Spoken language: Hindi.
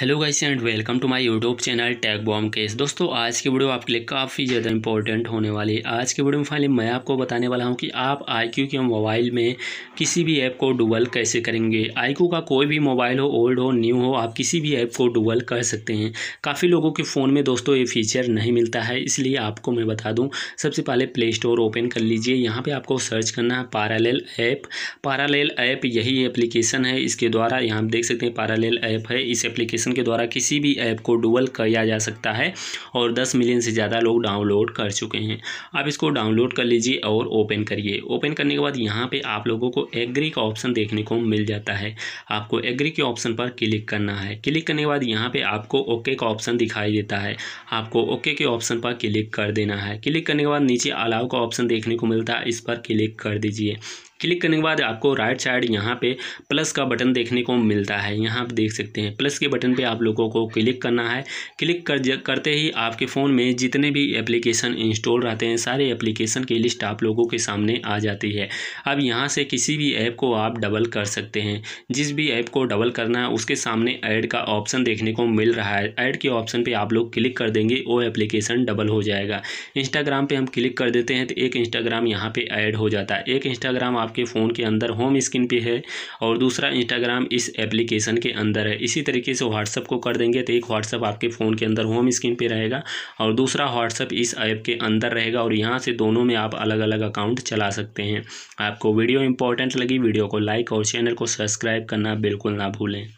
hello guys and welcome to my YouTube channel टैग बॉम केस दोस्तों आज की वीडियो आपके लिए काफ़ी ज़्यादा इंपॉर्टेंट होने वाली है आज की वीडियो में फाइनली मैं आपको बताने वाला हूं कि आप आईक्यू के मोबाइल में किसी भी ऐप को डुबल कैसे करेंगे आईक्यू का कोई भी मोबाइल हो ओल्ड हो न्यू हो आप किसी भी ऐप को डुबल कर सकते हैं काफ़ी लोगों के फ़ोन में दोस्तों ये फीचर नहीं मिलता है इसलिए आपको मैं बता दूँ सबसे पहले प्ले स्टोर ओपन कर लीजिए यहाँ पर आपको सर्च करना है पारालेल ऐप पारालेल ऐप यही एप्लीकेशन है इसके द्वारा यहाँ देख सकते हैं पारालेल ऐप है इस एप्लीकेशन एप्लीकेशन के द्वारा किसी भी ऐप को डुबल किया जा सकता है और दस मिलियन से ज़्यादा लोग डाउनलोड कर चुके हैं आप इसको डाउनलोड कर लीजिए और ओपन करिए ओपन करने के बाद यहाँ पर आप लोगों को एग्री का ऑप्शन देखने को मिल जाता है आपको एग्री के ऑप्शन पर क्लिक करना है क्लिक करने के बाद यहाँ पर आपको ओके का ऑप्शन दिखाई देता है आपको ओके के ऑप्शन पर क्लिक कर देना है क्लिक करने के बाद नीचे अलाव का ऑप्शन देखने को मिलता है इस पर क्लिक कर दीजिए क्लिक करने के बाद आपको राइट साइड यहाँ पे प्लस का बटन देखने को मिलता है यहाँ आप देख सकते हैं प्लस के बटन पे आप लोगों को क्लिक करना है क्लिक कर करते ही आपके फ़ोन में जितने भी एप्लीकेशन इंस्टॉल रहते हैं सारे एप्लीकेशन की लिस्ट आप लोगों के सामने आ जाती है अब यहाँ से किसी भी ऐप को आप डबल कर सकते हैं जिस भी ऐप को डबल करना है उसके सामने ऐड का ऑप्शन देखने को मिल रहा है ऐड के ऑप्शन पर आप लोग क्लिक कर देंगे वो एप्लीकेशन डबल हो जाएगा इंस्टाग्राम पर हम क्लिक कर देते हैं तो एक इंस्टाग्राम यहाँ पर ऐड हो जाता है एक इंस्टाग्राम आप आपके फ़ोन के अंदर होम स्क्रीन पे है और दूसरा इंस्टाग्राम इस एप्लीकेशन के अंदर है इसी तरीके से व्हाट्सअप को कर देंगे तो एक व्हाट्सअप आपके फ़ोन के अंदर होम स्क्रीन पे रहेगा और दूसरा व्हाट्सअप इस ऐप के अंदर रहेगा और यहाँ से दोनों में आप अलग अलग अकाउंट चला सकते हैं आपको वीडियो इंपॉर्टेंट लगी वीडियो को लाइक और चैनल को सब्सक्राइब करना बिल्कुल ना भूलें